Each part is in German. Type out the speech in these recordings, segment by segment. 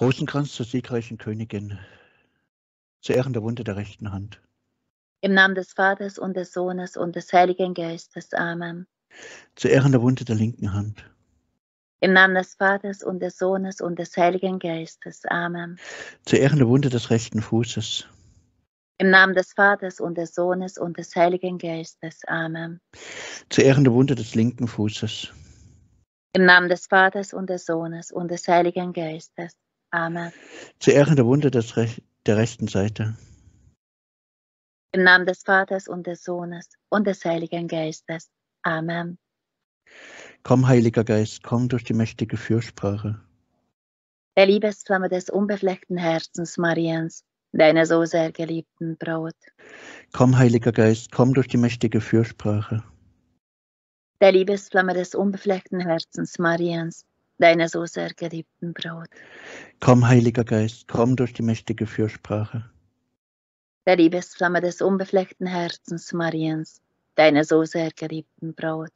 Rosenkranz zur siegreichen Königin, zu Ehren der Wunde der rechten Hand. Im Namen des Vaters und des Sohnes und des Heiligen Geistes. Amen. Zu Ehren der Wunde der linken Hand. Im Namen des Vaters und des Sohnes und des Heiligen Geistes. Amen. Zu Ehren der Wunde des rechten Fußes. Im Namen des Vaters und des Sohnes und des Heiligen Geistes. Amen. Zu Ehren der Wunde des linken Fußes. Im Namen des Vaters und des Sohnes und des Heiligen Geistes. Amen. Zu Ehren der Wunde des Rech der rechten Seite. Im Namen des Vaters und des Sohnes und des Heiligen Geistes. Amen. Komm, Heiliger Geist, komm durch die mächtige Fürsprache. Der Liebesflamme des unbefleckten Herzens Mariens, deiner so sehr geliebten Braut. Komm, Heiliger Geist, komm durch die mächtige Fürsprache. Der Liebesflamme des unbefleckten Herzens Mariens, deines so sehr geliebten Braut. Komm, Heiliger Geist, komm durch die mächtige Fürsprache. Der Liebesflamme des unbefleckten Herzens Mariens, deiner so sehr geliebten Braut.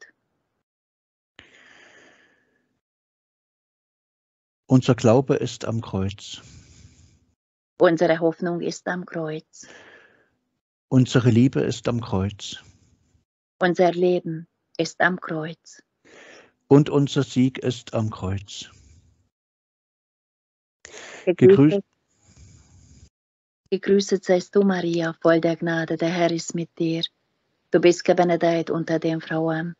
Unser Glaube ist am Kreuz. Unsere Hoffnung ist am Kreuz. Unsere Liebe ist am Kreuz. Unser Leben ist am Kreuz und unser Sieg ist am Kreuz. Gegrüßt, Gegrüßet seist du, Maria, voll der Gnade, der Herr ist mit dir. Du bist gebenedeit unter den Frauen,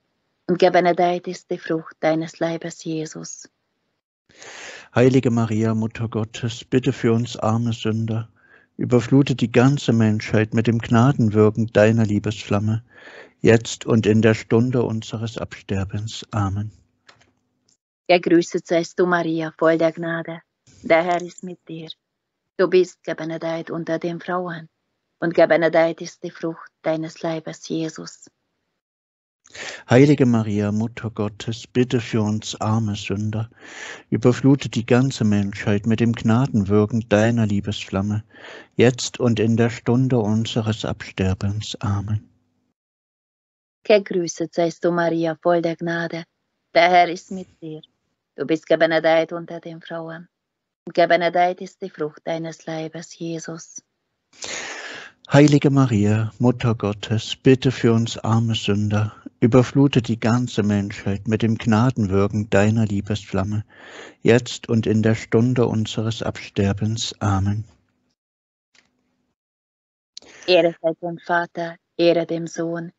und gebenedeit ist die Frucht deines Leibes, Jesus. Heilige Maria, Mutter Gottes, bitte für uns arme Sünder, überflute die ganze Menschheit mit dem Gnadenwirken deiner Liebesflamme, jetzt und in der Stunde unseres Absterbens. Amen. Gegrüßet seist du, Maria, voll der Gnade. Der Herr ist mit dir. Du bist gebenedeit unter den Frauen, und gebenedeit ist die Frucht deines Leibes, Jesus. Heilige Maria, Mutter Gottes, bitte für uns arme Sünder, überflute die ganze Menschheit mit dem Gnadenwirken deiner Liebesflamme, jetzt und in der Stunde unseres Absterbens. Amen. Gegrüßet seist du, Maria, voll der Gnade, der Herr ist mit dir. Du bist gebenedeit unter den Frauen. gebenedeit ist die Frucht deines Leibes, Jesus. Heilige Maria, Mutter Gottes, bitte für uns arme Sünder, überflute die ganze Menschheit mit dem Gnadenwürgen deiner Liebesflamme, jetzt und in der Stunde unseres Absterbens. Amen. Ehre sei dem Vater, Ehre dem Sohn,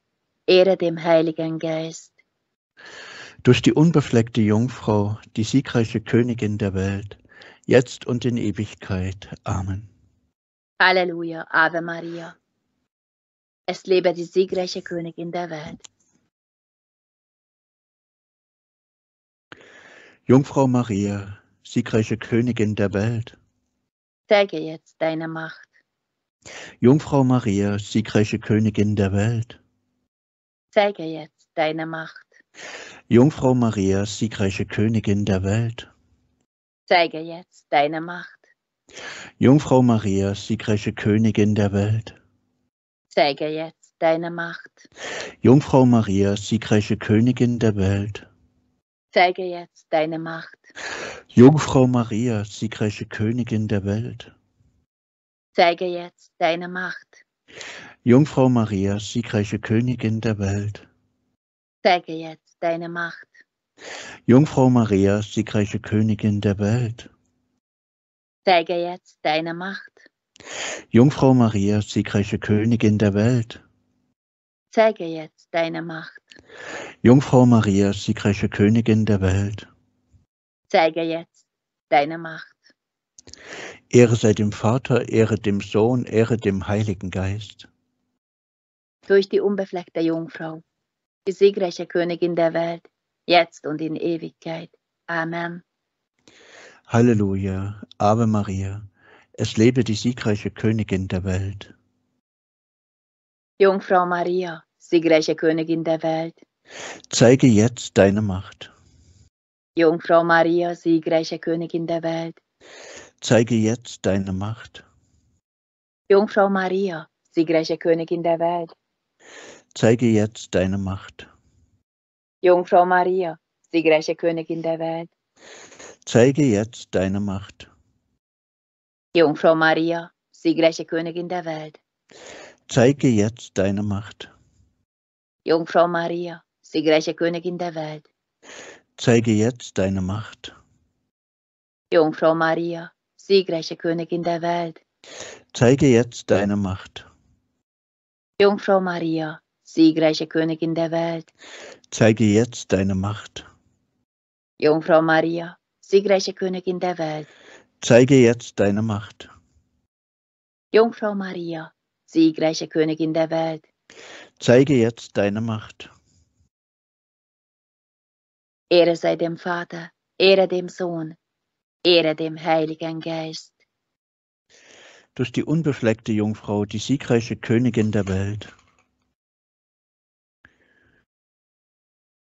Ehre dem Heiligen Geist durch die unbefleckte Jungfrau, die siegreiche Königin der Welt, jetzt und in Ewigkeit. Amen. Halleluja, Ave Maria. Es lebe die siegreiche Königin der Welt. Jungfrau Maria, siegreiche Königin der Welt, zeige jetzt deine Macht. Jungfrau Maria, siegreiche Königin der Welt, zeige jetzt deine Macht. Jungfrau Maria, siegreiche Königin der Welt, zeige jetzt deine Macht. Jungfrau Maria, siegreiche Königin der Welt, zeige jetzt deine Macht. Jungfrau Maria, siegreiche Königin der Welt, zeige jetzt deine Macht. Jungfrau Maria, siegreiche Königin der Welt, zeige jetzt deine Macht. Jungfrau Maria, siegreiche Königin der Welt, Zeige jetzt deine Macht. Jungfrau Maria, siegreiche Königin der Welt. Zeige jetzt deine Macht. Jungfrau Maria, siegreiche Königin der Welt. Zeige jetzt deine Macht. Jungfrau Maria, siegreiche Königin der Welt. Zeige jetzt deine Macht. Ehre sei dem Vater, Ehre dem Sohn, Ehre dem Heiligen Geist. Durch die unbefleckte Jungfrau die siegreiche Königin der Welt, jetzt und in Ewigkeit. Amen. Halleluja, Ave Maria, es lebe die siegreiche Königin der Welt. Jungfrau Maria, siegreiche Königin der Welt, zeige jetzt deine Macht. Jungfrau Maria, siegreiche Königin der Welt, zeige jetzt deine Macht. Jungfrau Maria, siegreiche Königin der Welt, zeige jetzt deine Macht. Jungfrau Maria, siegreiche Königin der Welt, zeige jetzt deine Macht. Jungfrau Maria, siegreiche Königin der Welt, zeige jetzt deine Macht. Jungfrau Maria, siegreiche Königin der Welt, zeige jetzt deine Macht. Jungfrau Maria, siegreiche Königin der Welt, zeige jetzt deine Macht. Jungfrau Maria, siegreiche Königin der Welt. Zeige jetzt deine Macht. Jungfrau Maria, siegreiche Königin der Welt. Zeige jetzt deine Macht. Jungfrau Maria, siegreiche Königin der Welt. Zeige jetzt deine Macht. Ehre sei dem Vater, Ehre dem Sohn, Ehre dem Heiligen Geist. Durch die unbefleckte Jungfrau, die siegreiche Königin der Welt.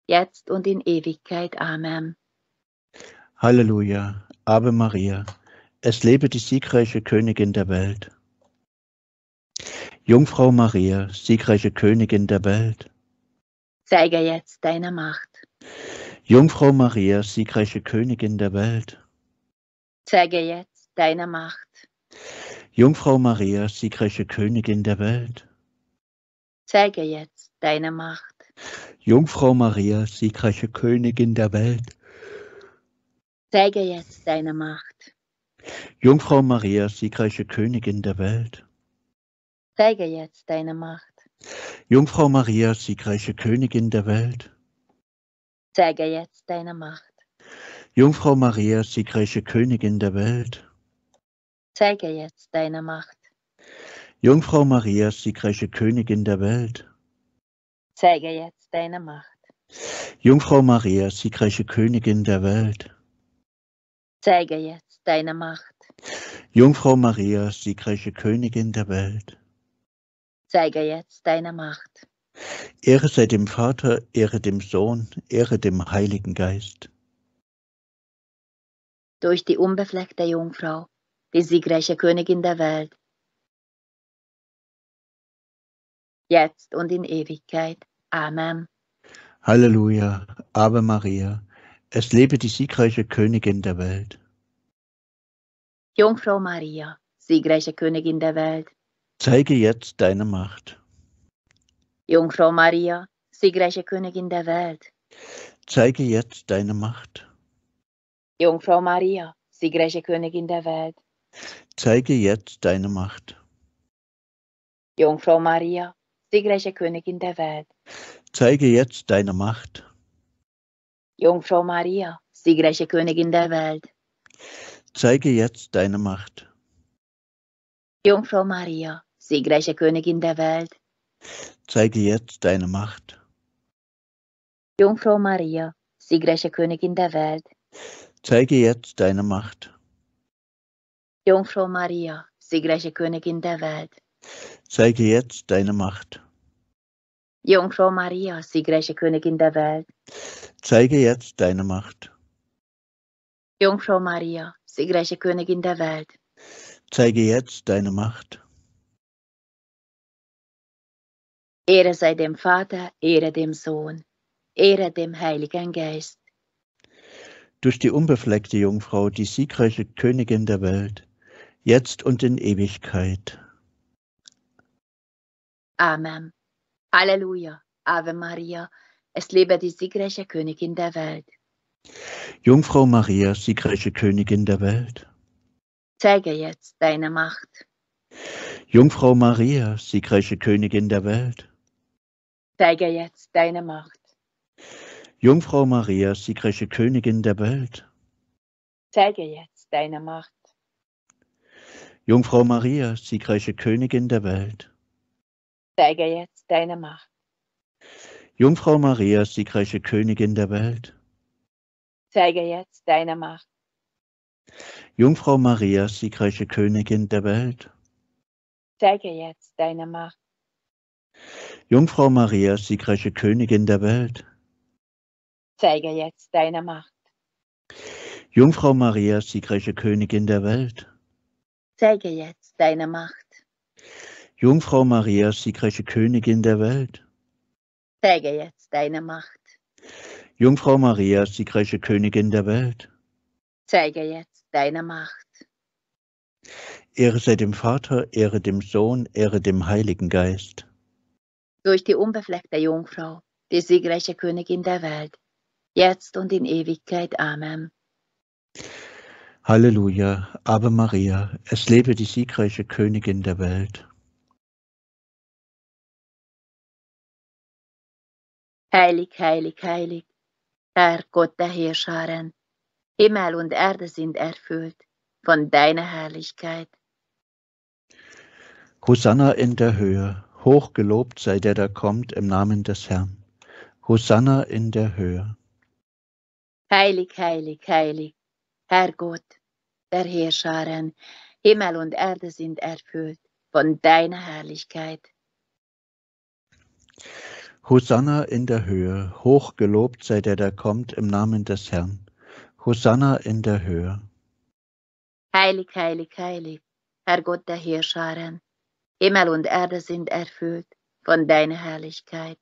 jetzt und in Ewigkeit. Amen. Halleluja. Ave Maria. Es lebe die siegreiche Königin der Welt. Jungfrau Maria, siegreiche Königin der Welt. Zeige jetzt deine Macht. Jungfrau Maria, siegreiche Königin der Welt. Zeige jetzt deine Macht. Jungfrau Maria, siegreiche Königin der Welt. Zeige jetzt deine Macht. Jungfrau Maria, siegreiche Königin der Welt, zeige jetzt deine Macht. Jungfrau Maria, siegreiche Königin der Welt, zeige jetzt deine Macht. Jungfrau Maria, siegreiche Königin der Welt, zeige jetzt deine Macht. Jungfrau Maria, siegreiche Königin der Welt, zeige jetzt deine Macht. Jungfrau Maria, siegreiche Königin der Welt, zeige jetzt deine Macht. Jungfrau Maria, siegreiche Königin der Welt, zeige jetzt deine Macht. Jungfrau Maria, siegreiche Königin der Welt, zeige jetzt deine Macht. Ehre sei dem Vater, Ehre dem Sohn, Ehre dem Heiligen Geist. Durch die unbefleckte Jungfrau, die siegreiche Königin der Welt, jetzt und in Ewigkeit. Amen. Halleluja, Ave Maria, es lebe die siegreiche Königin der Welt. Jungfrau Maria, siegreiche Königin der Welt, zeige jetzt deine Macht. Jungfrau Maria, siegreiche Königin der Welt, zeige jetzt deine Macht. Jungfrau Maria, siegreiche Königin der Welt, zeige jetzt deine Macht. Jungfrau Maria, siegreiche Königin der Welt. Zeige jetzt deine Macht. Jungfrau Maria, siegreiche Königin der Welt. Zeige jetzt deine Macht. Jungfrau Maria, siegreiche Königin der Welt. Zeige jetzt deine Macht. Jungfrau Maria, siegreiche Königin der Welt. Zeige jetzt deine Macht. Jungfrau Maria, siegreiche Königin der Welt. Zeige jetzt deine Macht. Jungfrau Maria, siegreiche Königin der Welt. Zeige jetzt deine Macht. Jungfrau Maria, siegreiche Königin der Welt. Zeige jetzt deine Macht. Ehre sei dem Vater, Ehre dem Sohn, Ehre dem Heiligen Geist. Durch die unbefleckte Jungfrau, die siegreiche Königin der Welt, jetzt und in Ewigkeit. Amen. Halleluja. Ave Maria. Es lebe die siegreiche Königin der Welt. Jungfrau Maria, siegreiche Königin der Welt. Zeige jetzt deine Macht. Jungfrau Maria, siegreiche Königin der Welt. Zeige jetzt deine Macht. Jungfrau Maria, siegreiche Königin der Welt. Zeige jetzt deine Macht. Jungfrau Maria, siegreiche Königin der Welt zeige jetzt deine Macht. Jungfrau Maria, siegreiche Königin der Welt, zeige jetzt deine Macht. Jungfrau Maria, siegreiche Königin der Welt, zeige jetzt deine Macht. Jungfrau Maria, siegreiche Königin der Welt, zeige jetzt deine Macht. Jungfrau Maria, siegreiche Königin der Welt, zeige jetzt deine Macht. Jungfrau Maria siegreiche Königin der Welt. Zeige jetzt deine Macht. Jungfrau Maria siegreiche Königin der Welt. Zeige jetzt deine Macht. Ehre sei dem Vater, Ehre dem Sohn, Ehre dem Heiligen Geist. Durch die unbefleckte Jungfrau, die siegreiche Königin der Welt, jetzt und in Ewigkeit. Amen. Halleluja, Ave Maria, es lebe die siegreiche Königin der Welt. Heilig, heilig, heilig, Herr Gott der Heerscharen, Himmel und Erde sind erfüllt von deiner Herrlichkeit. Hosanna in der Höhe, hochgelobt sei der, der kommt im Namen des Herrn. Hosanna in der Höhe. Heilig, heilig, heilig, Herr Gott, der Heerscharen, Himmel und Erde sind erfüllt von deiner Herrlichkeit. Hosanna in der Höhe, hochgelobt sei der, der kommt im Namen des Herrn. Hosanna in der Höhe. Heilig, heilig, heilig, Herr Gott der Heerscharen, Himmel und Erde sind erfüllt von deiner Herrlichkeit.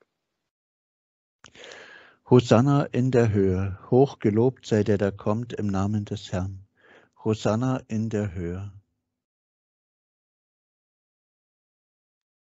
Hosanna in der Höhe, hochgelobt sei der, der kommt im Namen des Herrn. Hosanna in der Höhe.